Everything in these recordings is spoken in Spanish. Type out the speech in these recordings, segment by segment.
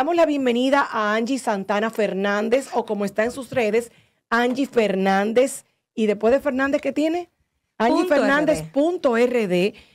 damos la bienvenida a Angie Santana Fernández, o como está en sus redes, Angie Fernández. Y después de Fernández, ¿qué tiene? Angie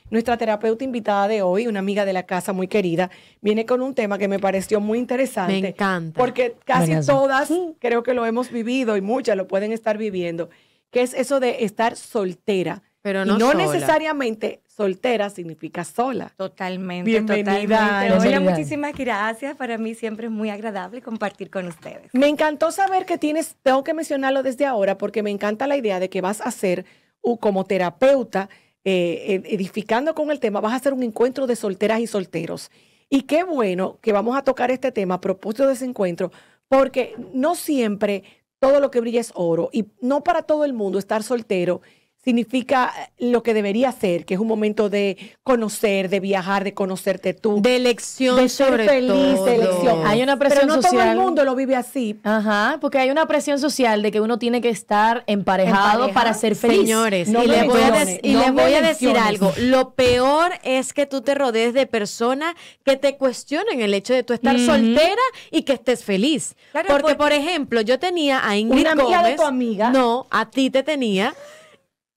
nuestra terapeuta invitada de hoy, una amiga de la casa muy querida, viene con un tema que me pareció muy interesante. Me encanta. Porque casi todas creo que lo hemos vivido y muchas lo pueden estar viviendo, que es eso de estar soltera. Pero no, no necesariamente soltera significa sola. Totalmente. Bienvenida. Totalmente. muchísimas gracias. Para mí siempre es muy agradable compartir con ustedes. Me encantó saber que tienes, tengo que mencionarlo desde ahora porque me encanta la idea de que vas a ser uh, como terapeuta, eh, e, edificando con el tema, vas a hacer un encuentro de solteras y solteros. Y qué bueno que vamos a tocar este tema a propósito de ese encuentro, porque no siempre todo lo que brilla es oro y no para todo el mundo estar soltero significa eh, lo que debería ser, que es un momento de conocer, de viajar, de conocerte tú. De elección, de ser feliz, de elección. Hay una presión social. Pero no todo el mundo lo vive así. Ajá, porque hay una presión social de que uno tiene que estar emparejado para ser feliz. Señores, y les voy, a, decir algo. Lo peor es que tú te rodees de personas que te cuestionen el hecho de tú estar soltera y que estés feliz. porque, por ejemplo, yo tenía a Ingrid una amiga de tu amiga. No, a ti te tenía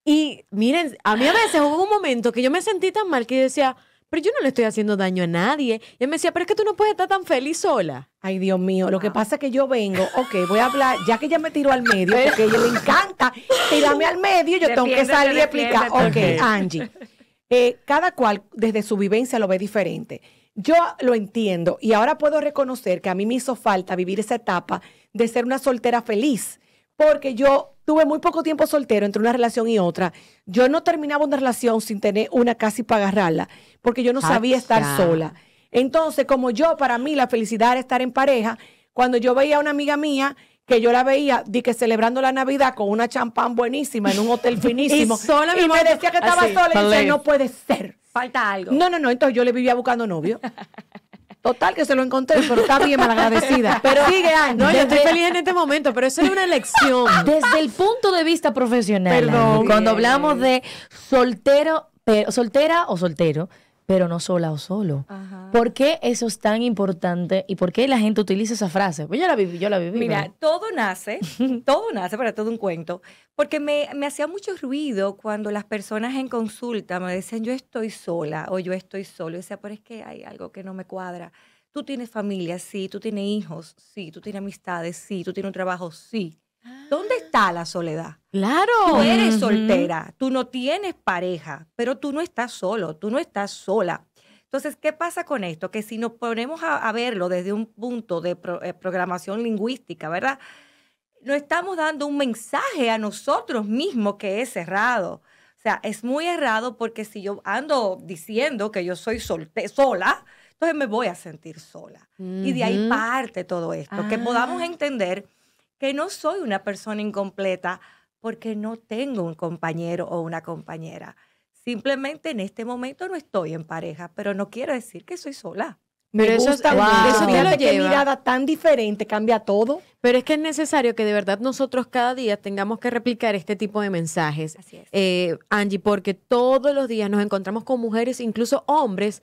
y miren, a mí a veces hubo un momento que yo me sentí tan mal que yo decía, pero yo no le estoy haciendo daño a nadie. Y él me decía, pero es que tú no puedes estar tan feliz sola. Ay, Dios mío, lo que pasa es que yo vengo, ok, voy a hablar, ya que ella me tiró al medio, porque a ella le encanta tirarme al medio, yo tengo que salir y explicar, ok, Angie, eh, cada cual desde su vivencia lo ve diferente. Yo lo entiendo y ahora puedo reconocer que a mí me hizo falta vivir esa etapa de ser una soltera feliz, porque yo tuve muy poco tiempo soltero entre una relación y otra. Yo no terminaba una relación sin tener una casi para agarrarla, porque yo no sabía estar sola. Entonces, como yo, para mí, la felicidad era estar en pareja, cuando yo veía a una amiga mía que yo la veía di que celebrando la Navidad con una champán buenísima en un hotel finísimo. y, me decía que estaba sola y decía, no puede ser. Falta algo. No, no, no. Entonces yo le vivía buscando novio. Total, que se lo encontré, pero está bien malagradecida. Pero sigue, Ángel. No, yo estoy feliz en este momento, pero eso es una elección. Desde el punto de vista profesional, Perdón. cuando hablamos de soltero, soltera o soltero, pero no sola o solo. ¿Por qué eso es tan importante y por qué la gente utiliza esa frase? Pues yo la viví, yo la viví. Mira, todo nace, todo nace para todo un cuento, porque me, me hacía mucho ruido cuando las personas en consulta me decían, yo estoy sola o yo estoy solo. Y decía, pero es que hay algo que no me cuadra. Tú tienes familia, sí, tú tienes hijos, sí, tú tienes amistades, sí, tú tienes un trabajo, sí. ¿Dónde está la soledad? Claro. Tú eres soltera, tú no tienes pareja, pero tú no estás solo, tú no estás sola. Entonces, ¿qué pasa con esto? Que si nos ponemos a, verlo desde un punto de eh, programación lingüística, ¿verdad? No estamos dando un mensaje a nosotros mismos que es errado. O sea, es muy errado porque si yo ando diciendo que yo soy solte sola, entonces me voy a sentir sola. Y de ahí parte todo esto, que podamos ah. entender que no soy una persona incompleta porque no tengo un compañero o una compañera. Simplemente en este momento no estoy en pareja, pero no quiero decir que soy sola. Pero eso, gusta, eso te mirada tan diferente cambia todo. Pero es que es necesario que de verdad nosotros cada día tengamos que replicar este tipo de mensajes, Así es. Eh, Angie, porque todos los días nos encontramos con mujeres, incluso hombres,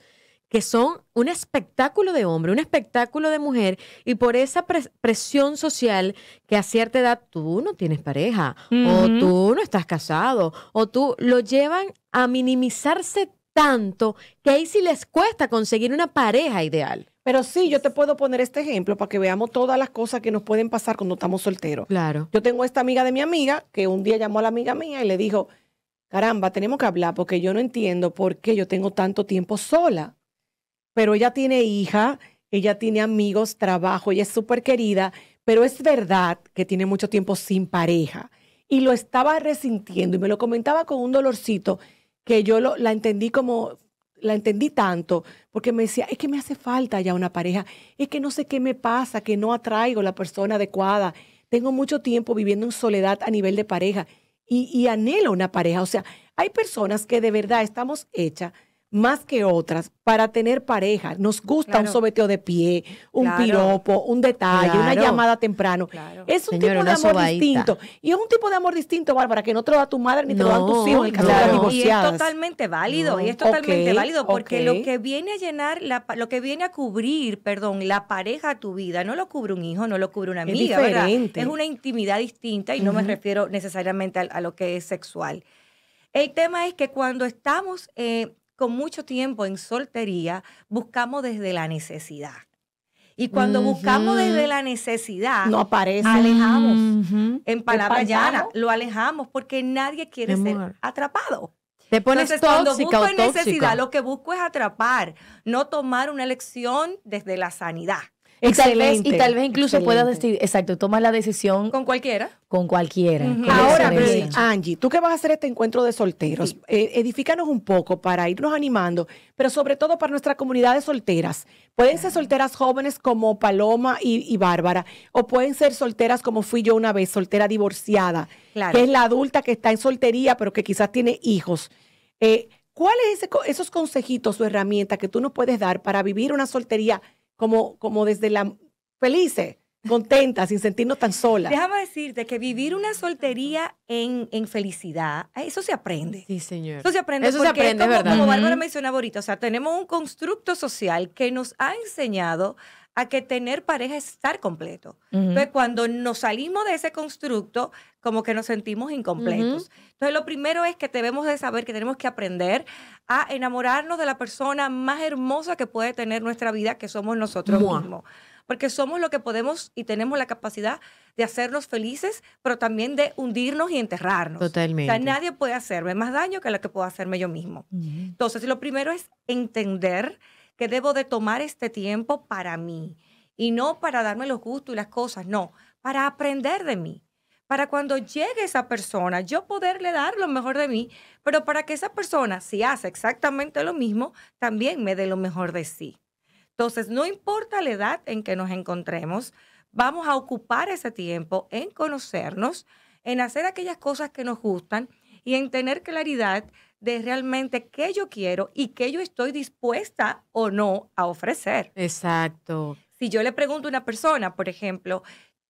que son un espectáculo de hombre, un espectáculo de mujer, y por esa presión social que a cierta edad tú no tienes pareja, o tú no estás casado, o tú lo llevan a minimizarse tanto que ahí sí les cuesta conseguir una pareja ideal. Pero sí, yo te puedo poner este ejemplo para que veamos todas las cosas que nos pueden pasar cuando estamos solteros. Claro. Yo tengo esta amiga de mi amiga que un día llamó a la amiga mía y le dijo, caramba, tenemos que hablar porque yo no entiendo por qué yo tengo tanto tiempo sola pero ella tiene hija, ella tiene amigos, trabajo, ella es súper querida, pero es verdad que tiene mucho tiempo sin pareja y lo estaba resintiendo y me lo comentaba con un dolorcito que yo la entendí como la entendí tanto porque me decía, es que me hace falta ya una pareja, es que no sé qué me pasa, que no atraigo la persona adecuada, tengo mucho tiempo viviendo en soledad a nivel de pareja y, y anhelo una pareja. O sea, hay personas que de verdad estamos hechas más que otras para tener pareja. Nos gusta un sobeteo de pie, un piropo, un detalle, una llamada temprano. Es un tipo de amor distinto. Y es un tipo de amor distinto, Bárbara, que no te lo da tu madre ni te lo dan tus hijos en el caso de las Y es totalmente válido, y es totalmente válido, porque lo que viene a llenar, lo que viene a cubrir, perdón, la pareja a tu vida, no lo cubre un hijo, no lo cubre una amiga, es Es una intimidad distinta y no me refiero necesariamente a, lo que es sexual. El tema es que cuando estamos eh, con mucho tiempo en soltería, buscamos desde la necesidad. Y cuando buscamos desde la necesidad, no aparece. Alejamos. En palabras llanas, lo alejamos porque nadie quiere ser atrapado. Te pones cuando busco en necesidad, lo que busco es atrapar, no tomar una elección desde la sanidad. Excelente. y tal vez incluso puedas decir, exacto, tomas la decisión. ¿Con cualquiera? Con cualquiera. Ahora, eh, Angie, tú que vas a hacer este encuentro de solteros, eh, edifícanos un poco para irnos animando, pero sobre todo para nuestra comunidad de solteras. Pueden ser solteras jóvenes como Paloma y, Bárbara, o pueden ser solteras como fui yo una vez, soltera divorciada, que es la adulta que está en soltería, pero que quizás tiene hijos. Eh, ¿Cuáles son esos consejitos o herramientas que tú nos puedes dar para vivir una soltería como, como desde la feliz, contenta, sin sentirnos tan solas. Déjame decirte que vivir una soltería en, felicidad, eso se aprende. Sí, señor. Eso se aprende eso porque, se como, como Bárbara mencionaba ahorita, o sea, tenemos un constructo social que nos ha enseñado a que tener pareja es estar completo. Entonces, cuando nos salimos de ese constructo, como que nos sentimos incompletos. Entonces, lo primero es que debemos de saber que tenemos que aprender a enamorarnos de la persona más hermosa que puede tener nuestra vida, que somos nosotros mismos. Porque somos lo que podemos y tenemos la capacidad de hacernos felices, pero también de hundirnos y enterrarnos. Totalmente. O sea, nadie puede hacerme más daño que lo que puedo hacerme yo mismo. Entonces, lo primero es entender que debo de tomar este tiempo para mí y no para darme los gustos y las cosas, no, para aprender de mí, para cuando llegue esa persona yo poderle dar lo mejor de mí, pero para que esa persona, si hace exactamente lo mismo, también me dé lo mejor de sí. Entonces, no importa la edad en que nos encontremos, vamos a ocupar ese tiempo en conocernos, en hacer aquellas cosas que nos gustan y en tener claridad de realmente qué yo quiero y qué yo estoy dispuesta o no a ofrecer. Exacto. Si yo le pregunto a una persona, por ejemplo,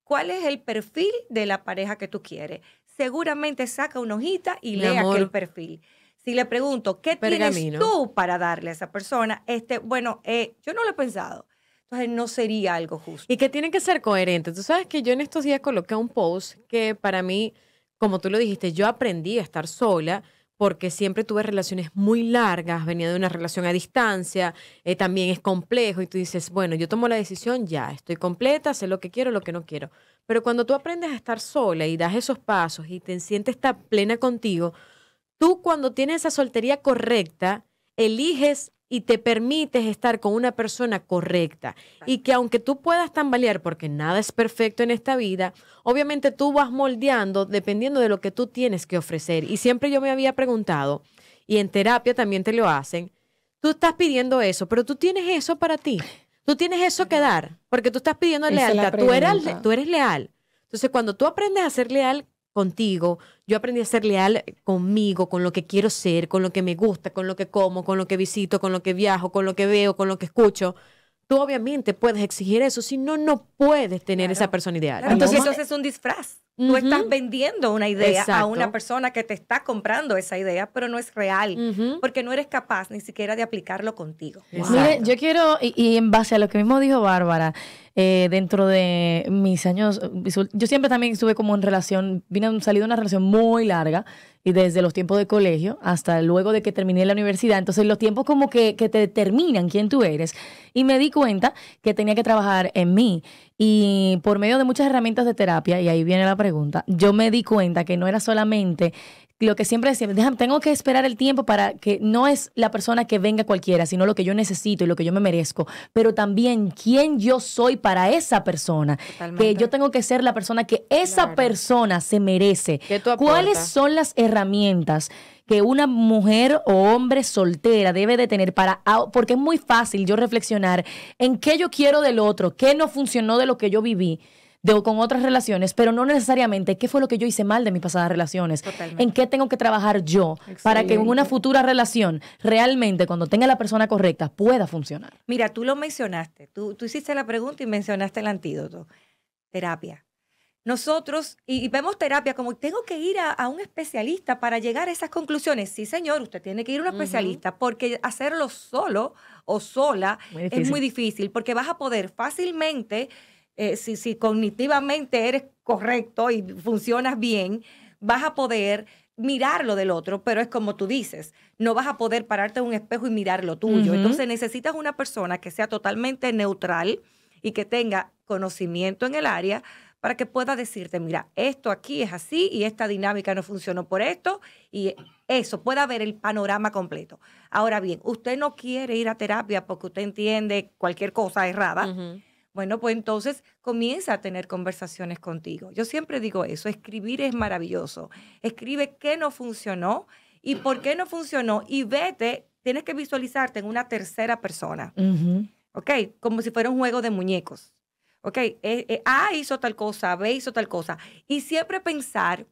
¿cuál es el perfil de la pareja que tú quieres? Seguramente saca una hojita y lee lea aquel perfil. Si le pregunto, ¿qué tienes tú para darle a esa persona? Este, bueno, eh, yo no lo he pensado. Entonces no sería algo justo. Y que tienen que ser coherentes. Tú sabes que yo en estos días coloqué un post que para mí, como tú lo dijiste, yo aprendí a estar sola porque siempre tuve relaciones muy largas, venía de una relación a distancia, eh, también es complejo y tú dices, bueno, yo tomo la decisión, ya, estoy completa, sé lo que quiero, lo que no quiero. Pero cuando tú aprendes a estar sola y das esos pasos y te sientes tan plena contigo, tú cuando tienes esa soltería correcta, eliges y te permites estar con una persona correcta y que aunque tú puedas tambalear porque nada es perfecto en esta vida, obviamente tú vas moldeando dependiendo de lo que tú tienes que ofrecer. Y siempre yo me había preguntado, y en terapia también te lo hacen, tú estás pidiendo eso, pero tú tienes eso para ti. Tú tienes eso que dar, porque tú estás pidiendo lealtad. Tú eres, tú eres leal. Entonces, cuando tú aprendes a ser leal, contigo, yo aprendí a ser leal conmigo, con lo que quiero ser, con lo que me gusta, con lo que como, con lo que visito, con lo que viajo, con lo que veo, con lo que escucho. Tú obviamente puedes exigir eso, si no, no puedes tener esa persona ideal. entonces, entonces es un disfraz. No estás vendiendo una idea a una persona que te está comprando esa idea, pero no es real, porque no eres capaz ni siquiera de aplicarlo contigo. Mire, yo quiero, y en base a lo que mismo dijo Bárbara, eh, dentro de mis años, yo siempre también estuve como en relación, vine salí de una relación muy larga y desde los tiempos de colegio hasta luego de que terminé la universidad, entonces los tiempos como que, que te determinan quién tú eres y me di cuenta que tenía que trabajar en mí y por medio de muchas herramientas de terapia, y ahí viene la pregunta, yo me di cuenta que no era solamente lo que siempre decía, tengo que esperar el tiempo para que no es la persona que venga cualquiera, sino lo que yo necesito y lo que yo me merezco, pero también quién yo soy para esa persona, que yo tengo que ser la persona que esa persona se merece. ¿Cuáles son las herramientas que una mujer o hombre soltera debe de tener para, porque es muy fácil yo reflexionar en qué yo quiero del otro, qué no funcionó de lo que yo viví. De, con otras relaciones, pero no necesariamente qué fue lo que yo hice mal de mis pasadas relaciones, en qué tengo que trabajar yo para que en una futura relación realmente cuando tenga la persona correcta pueda funcionar. Mira, tú lo mencionaste, tú, tú hiciste la pregunta y mencionaste el antídoto, terapia nosotros, y, vemos terapia como tengo que ir a, un especialista para llegar a esas conclusiones. Sí, señor, usted tiene que ir a un especialista porque hacerlo solo o sola es muy difícil porque vas a poder fácilmente, eh, si, si cognitivamente eres correcto y funcionas bien, vas a poder mirar lo del otro, pero es como tú dices, no vas a poder pararte en un espejo y mirar lo tuyo. Entonces necesitas una persona que sea totalmente neutral y que tenga conocimiento en el área, para que pueda decirte, mira, esto aquí es así y esta dinámica no funcionó por esto y eso, pueda ver el panorama completo. Ahora bien, usted no quiere ir a terapia porque usted entiende cualquier cosa errada. Bueno, pues entonces comienza a tener conversaciones contigo. Yo siempre digo eso, escribir es maravilloso. Escribe qué no funcionó y por qué no funcionó y vete, tienes que visualizarte en una tercera persona. ¿ok? Como si fuera un juego de muñecos ok, eh, eh, A hizo tal cosa, B hizo tal cosa. Y siempre pensar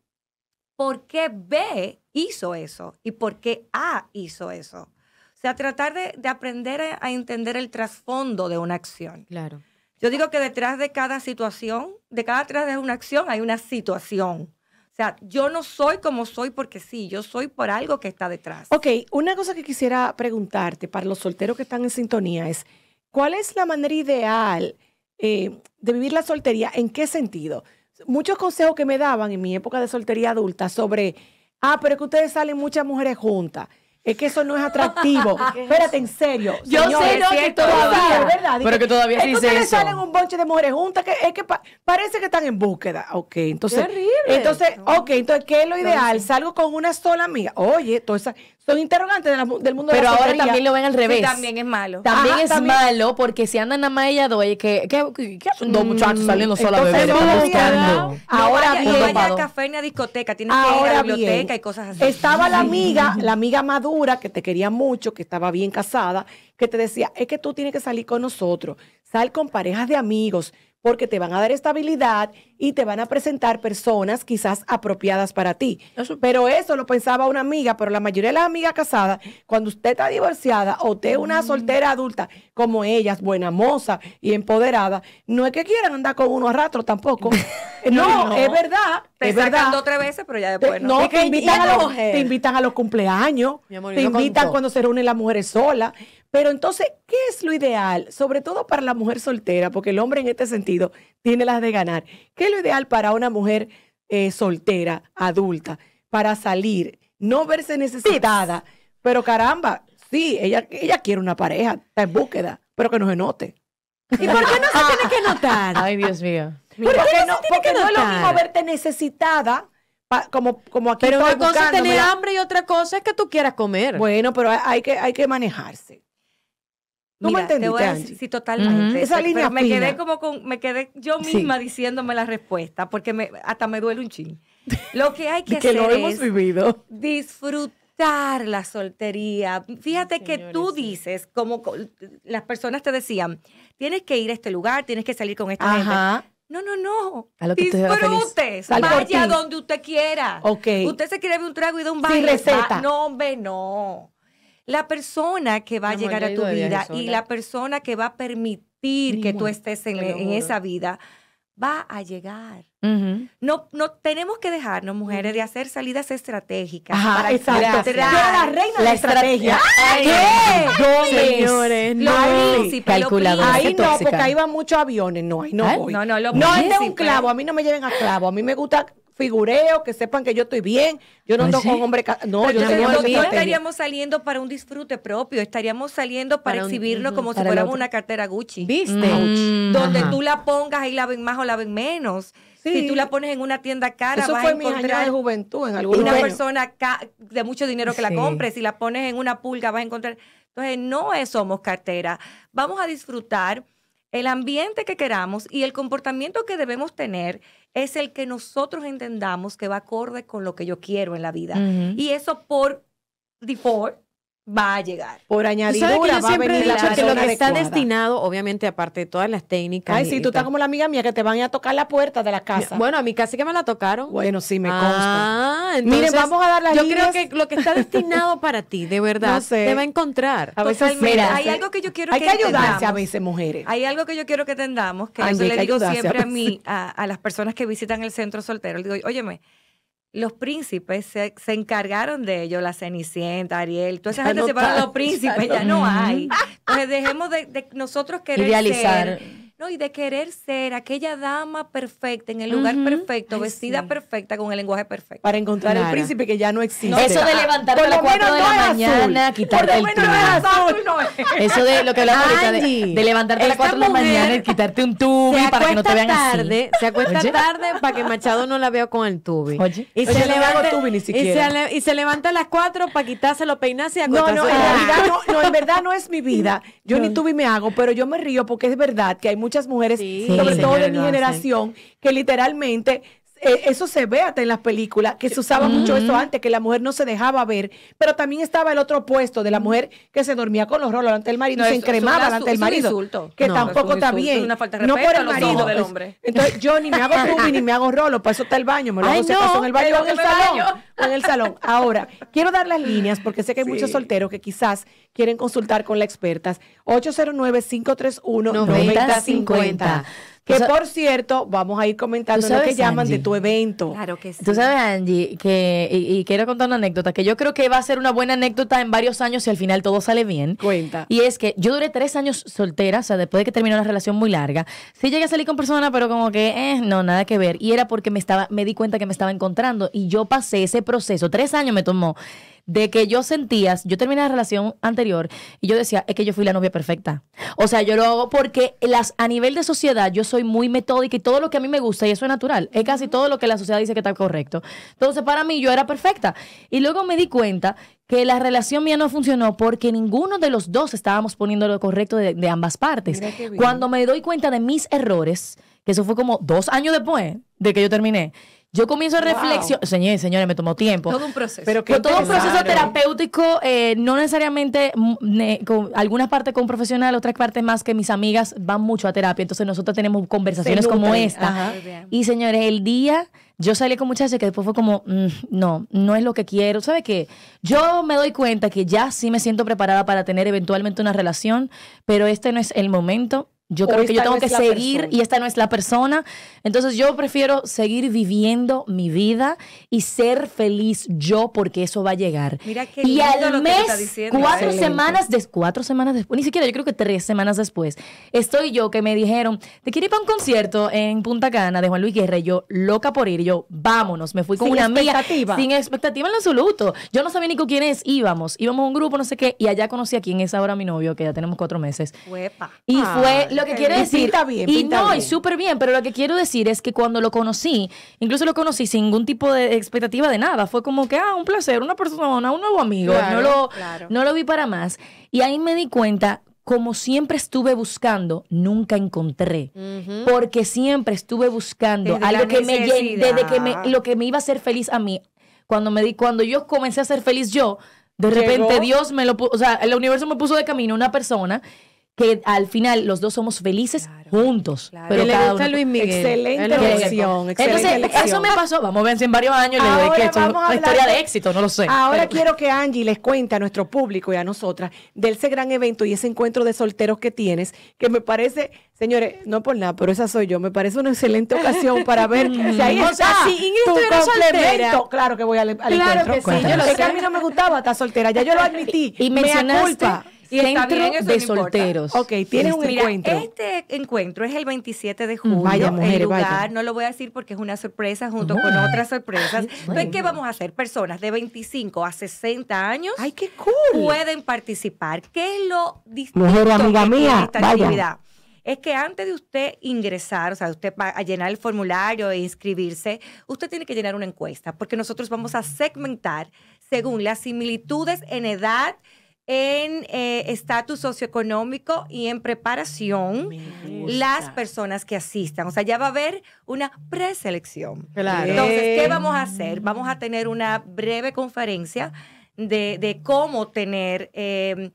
por qué B hizo eso y por qué A hizo eso. O sea, tratar de, aprender a, entender el trasfondo de una acción. Claro. Yo digo que detrás de cada situación, de cada detrás de una acción hay una situación. O sea, yo no soy como soy porque sí, yo soy por algo que está detrás. Ok, una cosa que quisiera preguntarte para los solteros que están en sintonía es, ¿cuál es la manera ideal eh, de vivir la soltería, ¿en qué sentido? Muchos consejos que me daban en mi época de soltería adulta sobre, ah, pero es que ustedes salen muchas mujeres juntas. Es que eso no es atractivo. Espérate, en serio. Yo sé, no, que todavía, ¿verdad? Pero que todavía es que salen un bunch de mujeres juntas, que es que parece que están en búsqueda. Ok, entonces. Terrible. Entonces, ok, entonces, ¿qué es lo ideal? Salgo con una sola amiga. Oye, todas son interrogantes del mundo pero de la Pero ahora también lo ven al revés también es malo también es malo porque si andan nada más ellas dos que, que, son dos mm, muchachos saliendo sola bebé no buscando ahora bien no café ni a discoteca tienes que ir a la biblioteca y cosas así estaba la amiga la amiga madura que te quería mucho, que estaba bien casada, que te decía, es que tú tienes que salir con nosotros, sal con parejas de amigos, porque te van a dar estabilidad y te van a presentar personas quizás apropiadas para ti. Pero eso lo pensaba una amiga, pero la mayoría de las amigas casadas, cuando usted está divorciada o usted es una mm. soltera adulta como ellas, buena moza y empoderada, no es que quieran andar con uno a rato tampoco. no, es verdad. Te es verdad. dos tres veces, pero ya después no. te, invitan a los, cumpleaños, te invitan cuando se reúnen las mujeres solas, pero entonces, ¿qué es lo ideal? Sobre todo para la mujer soltera, porque el hombre en este sentido tiene las de ganar. ¿Qué es lo ideal para una mujer eh, soltera, adulta, para salir, no verse necesitada? Pero caramba, sí, ella, ella quiere una pareja, está en búsqueda, pero que no se note. ¿Y por qué no se tiene que notar? Ay, Dios mío. ¿Por qué no, tiene porque no es lo mismo verte necesitada como, como aquí Pero estoy una tener hambre y otra cosa es que tú quieras comer. Bueno, pero hay que, hay que manejarse. No me sí, totalmente. Esa me quedé como me quedé yo misma diciéndome la respuesta, porque hasta me duele un ching. Lo que hay que, hacer es disfrutar la soltería. Fíjate que tú dices, como las personas te decían, tienes que ir a este lugar, tienes que salir con esta Ajá. gente. No, no, no. A Vaya donde usted quiera. Usted se quiere ver un trago y de un baile. Sin No, hombre, no la persona que va a llegar a tu vida y la persona que va a permitir que tú estés en, e, esa vida va a llegar. no, no tenemos que dejarnos, mujeres, de hacer salidas estratégicas. Ajá, exacto. la reina de estrategia. estrategia. ¿Qué? Señores, no. Calculadora ahí no, porque ahí van muchos aviones. No, ¿Ah? no No, no, lo no, un clavo. A mí no me lleven a clavo. A mí me gusta figureo, que sepan que yo estoy bien. Yo no ando con hombre. No, yo no, no estaríamos saliendo para un disfrute propio, estaríamos saliendo para, exhibirnos como si fuéramos una cartera Gucci. ¿Viste? Donde tú la pongas, ahí la ven más o la ven menos. Si tú la pones en una tienda cara, vas a encontrar mi de juventud en alguna una persona de mucho dinero que la compre. Si la pones en una pulga, vas a encontrar. Entonces, no somos cartera. Vamos a disfrutar el ambiente que queramos y el comportamiento que debemos tener es el que nosotros entendamos que va acorde con lo que yo quiero en la vida. Y eso por default va a llegar. Por añadidura va a venir la lo que está destinado, obviamente, aparte de todas las técnicas. Ay, sí, tú estás como la amiga mía que te van a tocar la puerta de la casa. Bueno, a mí casi que me la tocaron. Bueno, sí, me consta. Ah, entonces, Miren, vamos a dar las Yo creo que lo que está destinado para ti, de verdad, te va a encontrar. A veces, hay algo que yo quiero hay que Hay que ayudarse a veces, mujeres. Hay algo que yo quiero que entendamos, que yo le digo siempre a, a, las personas que visitan el centro soltero, le digo, óyeme, los príncipes se, se, encargaron de ello, la Cenicienta, Ariel, toda esa gente se paró los príncipes, ya no hay. Entonces dejemos de, nosotros querer idealizar y de querer ser aquella dama perfecta, en el lugar perfecto, vestida perfecta, con el lenguaje perfecto. Para encontrar el príncipe que ya no existe. eso de ah, levantarte a las 4 de la mañana, quitarte Por el tubo. Es eso de lo que hablamos ahorita, de, levantarte a las 4 de la mañana, quitarte un tubi para que no te vean tarde, así. Se acuesta tarde para que Machado no la vea con el tubi. Oye. Y, Oye, se levanta, tubi ni siquiera. Y, se levanta a las 4 para quitárselo, peinarse y acostarse. No, no, en no, no, en verdad no es mi vida. Yo ni tubi me hago, pero yo me río porque es verdad que hay muchas muchas mujeres, sobre todo de mi generación, que literalmente eh, eso se ve hasta en las películas, que se usaba mucho eso antes, que la mujer no se dejaba ver, pero también estaba el otro puesto de la mujer que se dormía con los rolos ante del marido, se encremaba delante del marido, que tampoco está bien, no por el marido. Del hombre. entonces yo ni me hago rubi ni me hago rolo, para eso está el baño, me lo hago en el baño en el salón, en el salón. Ahora, quiero dar las líneas porque sé que hay muchos solteros que quizás quieren consultar con la expertas. 809 531 9050 que por cierto, vamos a ir comentando lo que llaman de tu evento. Claro que sí. Tú sabes, Angie, que, y, quiero contar una anécdota, que yo creo que va a ser una buena anécdota en varios años si al final todo sale bien. Cuenta. Y es que yo duré tres años soltera, o sea, después de que terminó una relación muy larga. Sí llegué a salir con personas, pero como que, eh, no, nada que ver. Y era porque me, estaba, me di cuenta que me estaba encontrando. Y yo pasé ese proceso, tres años me tomó de que yo sentía, yo terminé la relación anterior y yo decía, es que yo fui la novia perfecta. O sea, yo lo hago porque las, a nivel de sociedad yo soy muy metódica y todo lo que a mí me gusta, y eso es natural, es casi todo lo que la sociedad dice que está correcto. Entonces, para mí yo era perfecta. Y luego me di cuenta que la relación mía no funcionó porque ninguno de los dos estábamos poniendo lo correcto de, de ambas partes. Cuando me doy cuenta de mis errores, que eso fue como dos años después de que yo terminé, yo comienzo a reflexionar, señores, me tomó tiempo. Todo un proceso. Pero todo un proceso terapéutico, eh, no necesariamente con algunas partes con profesional, otras partes más que mis amigas van mucho a terapia. Entonces nosotros tenemos conversaciones como esta. Y señores, el día yo salí con muchachos que después fue como, mm, no, no es lo que quiero. ¿Sabe qué? Yo me doy cuenta que ya sí me siento preparada para tener eventualmente una relación, pero este no es el momento yo creo que yo tengo que seguir y esta no es la persona. Entonces yo prefiero seguir viviendo mi vida y ser feliz yo porque eso va a llegar. y al mes, cuatro ¿eh? semanas, de, cuatro semanas después, ni siquiera yo creo que tres semanas después, estoy yo que me dijeron, te quiero ir para un concierto en Punta Cana de Juan Luis Guerra yo loca por ir, yo vámonos, me fui con una amiga. Sin expectativa en absoluto. Yo no sabía ni con es íbamos, íbamos a un grupo, no sé qué, y allá conocí a quién es ahora mi novio, que ya tenemos cuatro meses. Y fue lo que quiero decir. está bien, y no, y súper bien, pero lo que quiero decir es que cuando lo conocí, incluso lo conocí sin ningún tipo de expectativa de nada. Fue como que, ah, un placer, una persona, un nuevo amigo. no, lo, no lo vi para más. Y ahí me di cuenta como siempre estuve buscando, nunca encontré. Porque siempre estuve buscando algo que me desde que lo que me iba a hacer feliz a mí. Cuando me di, cuando yo comencé a ser feliz yo, de repente Dios me lo puso, o sea, el universo me puso de camino una persona que al final los dos somos felices juntos. Pero le gusta Luis Excelente elección. Entonces, eso me pasó, vamos a ver si en varios años le que una historia de éxito, no lo sé. Ahora quiero que Angie les cuente a nuestro público y a nosotras de ese gran evento y ese encuentro de solteros que tienes, que me parece, señores, no por nada, pero esa soy yo, me parece una excelente ocasión para ver mm. si ahí está sea, si Claro que voy al, claro encuentro. Que sí, yo lo sé. que a mí no me gustaba estar soltera, ya yo lo admití. Y, y me culpa. Centro de Solteros. Ok, tienes este, un encuentro. Este encuentro es el 27 de mm, julio. Vaya, el lugar, no lo voy a decir porque es una sorpresa junto con otras sorpresas. Entonces, ¿qué vamos a hacer? Personas de 25 a 60 años Ay, qué pueden participar. ¿Qué es lo distinto esta actividad? es que antes de usted ingresar, o sea, usted va a llenar el formulario e inscribirse, usted tiene que llenar una encuesta, porque nosotros vamos a segmentar según las similitudes en edad, en eh, estatus socioeconómico y en preparación las personas que asistan. O sea, ya va a haber una preselección. Claro. Entonces, ¿qué eh. vamos a hacer? Vamos a tener una breve conferencia de, cómo tener em,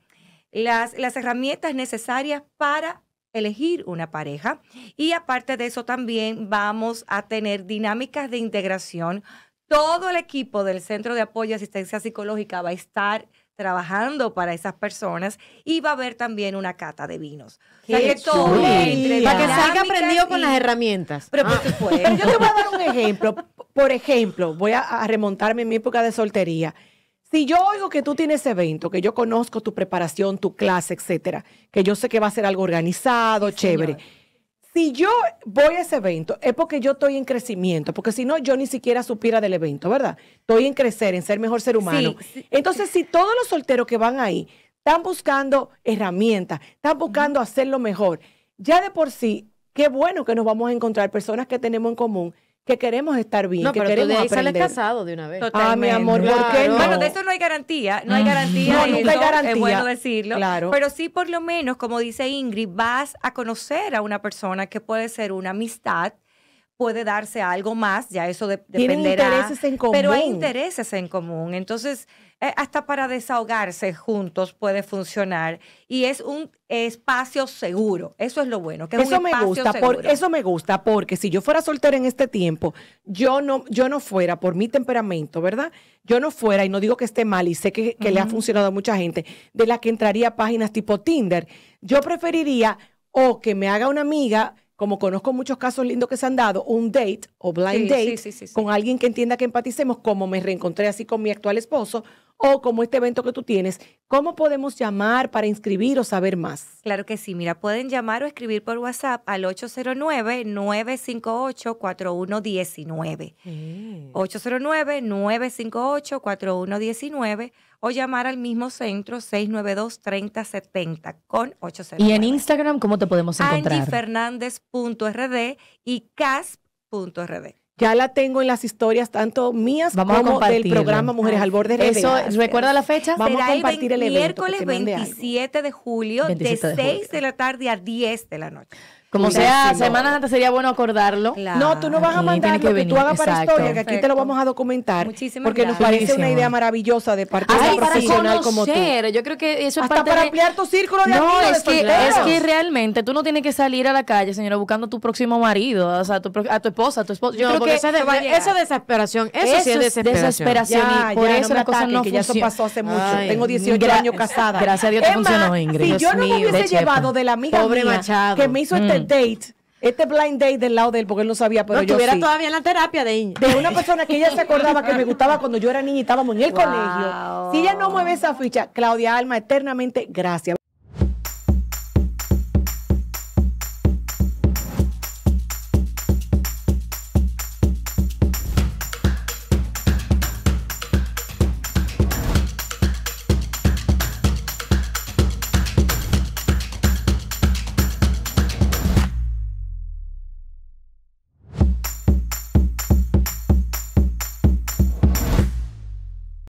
las, las herramientas necesarias para elegir una pareja. Y aparte de eso, también vamos a tener dinámicas de integración. Todo el equipo del Centro de Apoyo y Asistencia Psicológica va a estar trabajando para esas personas y va a haber también una cata de vinos. para que salga aprendido con las herramientas. Pero ah. yo te voy a dar un ejemplo. Por ejemplo, voy a, remontarme en mi época de soltería. Si yo oigo que tú tienes evento, que yo conozco tu preparación, tu clase, etcétera, que yo sé que va a ser algo organizado, chévere si yo voy a ese evento, es porque yo estoy en crecimiento, porque si no, yo ni siquiera supiera del evento, ¿verdad? Estoy en crecer, en ser mejor ser humano. Entonces, si todos los solteros que van ahí están buscando herramientas, están buscando hacerlo mejor, ya de por sí, qué bueno que nos vamos a encontrar personas que tenemos en común que queremos estar bien, que pero queremos tú de ahí aprender. Sales casado de una vez. Ah, mi amor, ¿por qué no? Bueno, de eso no hay garantía, no hay mm. garantía. No, hay garantía. Es bueno decirlo. Claro. Pero sí, por lo menos, como dice Ingrid, vas a conocer a una persona que puede ser una amistad, puede darse algo más, ya eso de, Tienen intereses en común. Pero hay intereses en común. Entonces, eh, hasta para desahogarse juntos puede funcionar y es un espacio seguro. Eso es lo bueno. Que eso me gusta, por, eso me gusta porque si yo fuera soltera en este tiempo, yo no, yo no fuera por mi temperamento, ¿verdad? Yo no fuera y no digo que esté mal y sé que, le ha funcionado a mucha gente de la que entraría a páginas tipo Tinder. Yo preferiría o que me haga una amiga como conozco muchos casos lindos que se han dado, un date o blind date con alguien que entienda que empaticemos, como me reencontré así con mi actual esposo, o como este evento que tú tienes, ¿cómo podemos llamar para inscribir o saber más? Claro que sí, mira, pueden llamar o escribir por WhatsApp al 809-958-4119. 809-958-4119 mm. o llamar al mismo centro 692-3070 con 809. ¿Y en Instagram cómo te podemos encontrar? Fernández.rd y casp.rd. Ya la tengo en las historias, tanto mías como del programa Mujeres al Borde Eso, ¿Recuerda la fecha? Vamos Será a compartir el, el miércoles 27 de julio, de 6 de la tarde a 10 de la noche. Como sea, semanas antes sería bueno acordarlo. No, tú no vas a mandar lo que, tú hagas para historia, que aquí te lo vamos a documentar. Muchísimas porque nos parece una idea maravillosa de parte de una profesional conocer. como tú. Yo creo que eso es Hasta para ampliar tu círculo de no, amigos. Es que, es que realmente tú no tienes que salir a la calle, señora, buscando a tu próximo marido, o sea, a tu, a tu esposa, a tu esposo. Yo, creo que esa, es desesperación, eso, sí es desesperación. y por eso la cosa no funciona. Eso pasó hace mucho. Tengo 18 años casada. Gracias a Dios te funcionó, Ingrid. Si yo no me hubiese llevado de la amiga Pobre que me hizo entender mm date este blind date del lado de él, porque él no sabía, pero yo estuviera todavía en la terapia de ella. De una persona que ella se acordaba que me gustaba cuando yo era niña y estábamos en el colegio. Si ella no mueve esa ficha, Claudia Alma, eternamente gracias.